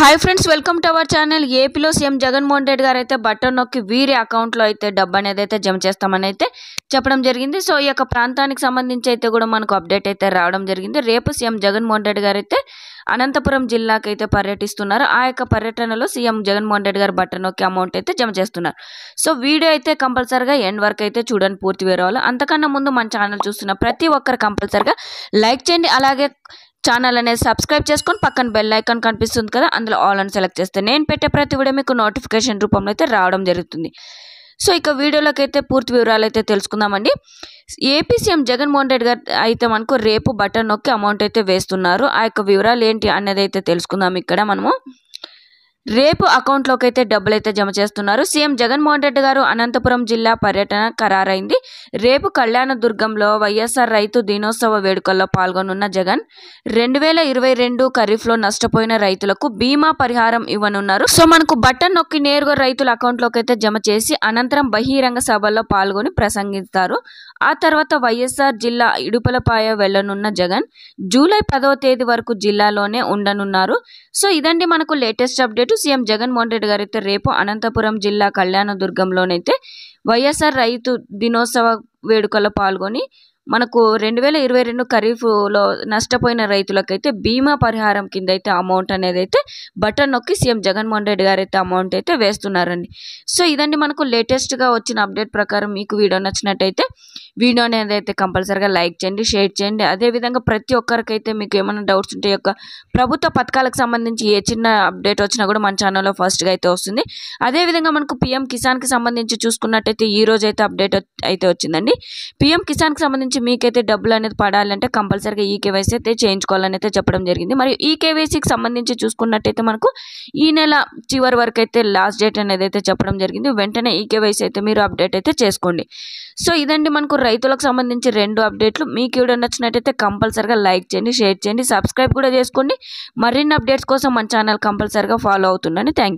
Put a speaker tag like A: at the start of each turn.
A: hi friends welcome to our channel ఏపీలో CM Jaganmohan Reddy గారు అయితే బటన్ నొక్కి వీరి అకౌంట్లో అయితే డబ్బు అనేది అయితే జమ చేస్తామని అయితే చెప్పడం జరిగింది సో ఈ యొక్క ప్రాంతానికి సంబంధించి అయితే కూడా మనకు అప్డేట్ అయితే రావడం జరిగింది రేపు సీఎం జగన్మోహన్ రెడ్డి గారు అయితే అనంతపురం జిల్లాకి అయితే పర్యటిస్తున్నారు ఆ యొక్క పర్యటనలో సీఎం జగన్మోహన్ రెడ్డి గారు బటన్ నొక్కి అమౌంట్ అయితే జమ చేస్తున్నారు సో వీడియో అయితే కంపల్సరిగా ఎండ్ వరకు అయితే చూడండి పూర్తి వేరే వాళ్ళు అంతకన్నా ముందు మన ఛానల్ చూస్తున్న ప్రతి ఒక్కరు కంపల్సరిగా లైక్ చేయండి అలాగే ఛానల్ అనేది సబ్స్క్రైబ్ చేసుకొని పక్కన బెల్ ఐకాన్ కనిపిస్తుంది కదా అందులో ఆల్ అని సెలెక్ట్ చేస్తే నేను పెట్టే ప్రతి కూడా మీకు నోటిఫికేషన్ రూపంలో అయితే రావడం జరుగుతుంది సో ఇక వీడియోలోకి అయితే పూర్తి వివరాలు అయితే తెలుసుకుందామండి ఏపీ సీఎం జగన్మోహన్ రెడ్డి గారు అయితే మనకు రేపు బటన్ నొక్కి అమౌంట్ అయితే వేస్తున్నారు ఆ యొక్క వివరాలు ఏంటి అనేది అయితే తెలుసుకుందాం ఇక్కడ మనము రేపు అకౌంట్లోకి అయితే డబ్బులైతే జమ చేస్తున్నారు సీఎం జగన్మోహన్ రెడ్డి గారు అనంతపురం జిల్లా పర్యటన ఖరారైంది రేపు కళ్యాణదుర్గంలో వైఎస్ఆర్ రైతు దినోత్సవ వేడుకల్లో పాల్గొనున్న జగన్ రెండు వేల ఇరవై రెండు ఖరీఫ్లో నష్టపోయిన రైతులకు బీమా పరిహారం ఇవ్వనున్నారు సో మనకు బట్టన్ నొక్కి నేరుగా రైతుల అకౌంట్లోకి అయితే జమ చేసి అనంతరం బహిరంగ సభల్లో పాల్గొని ప్రసంగిస్తారు ఆ తర్వాత వైఎస్ఆర్ జిల్లా ఇడుపలపాయ వెళ్లనున్న జగన్ జూలై పదవ తేదీ వరకు జిల్లాలోనే ఉండనున్నారు సో ఇదండి మనకు latest update CM Jaganmohan Reddy అయితే రేపు అనంతపురం జిల్లా కళ్యాణదుర్గంలోనైతే వైఎస్ఆర్ రైతు దినోత్సవ వేడుకల్లో పాల్గొని మనకు రెండు వేల ఇరవై రెండు ఖరీఫ్లో నష్టపోయిన రైతులకైతే బీమా పరిహారం కింద అయితే అమౌంట్ అనేది అయితే బటన్ నొక్కి సీఎం జగన్మోహన్ రెడ్డి గారు అయితే అమౌంట్ అయితే వేస్తున్నారండి సో ఇదండి మనకు లేటెస్ట్గా వచ్చిన అప్డేట్ ప్రకారం మీకు వీడియో నచ్చినట్టయితే వీడియో అనేది అయితే కంపల్సరిగా లైక్ చేయండి షేర్ చేయండి అదేవిధంగా ప్రతి ఒక్కరికైతే మీకు ఏమైనా డౌట్స్ ఉంటే యొక్క ప్రభుత్వ పథకాలకు సంబంధించి ఏ చిన్న అప్డేట్ వచ్చినా కూడా మన ఛానల్లో ఫస్ట్గా అయితే వస్తుంది అదేవిధంగా మనకు పిఎం కిసాన్కి సంబంధించి చూసుకున్నట్టయితే ఈ రోజు అయితే అప్డేట్ అయితే వచ్చిందండి పిఎం కిసాన్కి సంబంధించి నుంచి మీకైతే డబ్బులు అనేది పడాలంటే కంపల్సరీగా ఈ కేవైసీ అయితే చేయించుకోవాలని అయితే చెప్పడం జరిగింది మరియు ఈ కేవైసీకి సంబంధించి చూసుకున్నట్టయితే మనకు ఈ నెల చివరి వరకు అయితే లాస్ట్ డేట్ అనేది అయితే చెప్పడం జరిగింది వెంటనే ఈ కేవైసీ అయితే మీరు అప్డేట్ అయితే చేసుకోండి సో ఇదండి మనకు రైతులకు సంబంధించి రెండు అప్డేట్లు మీకు వీడియో నచ్చినట్టయితే కంపల్సరీగా లైక్ చేయండి షేర్ చేయండి సబ్స్క్రైబ్ కూడా చేసుకోండి మరిన్ని అప్డేట్స్ కోసం మన ఛానల్ కంపల్సరీగా ఫాలో అవుతుందని థ్యాంక్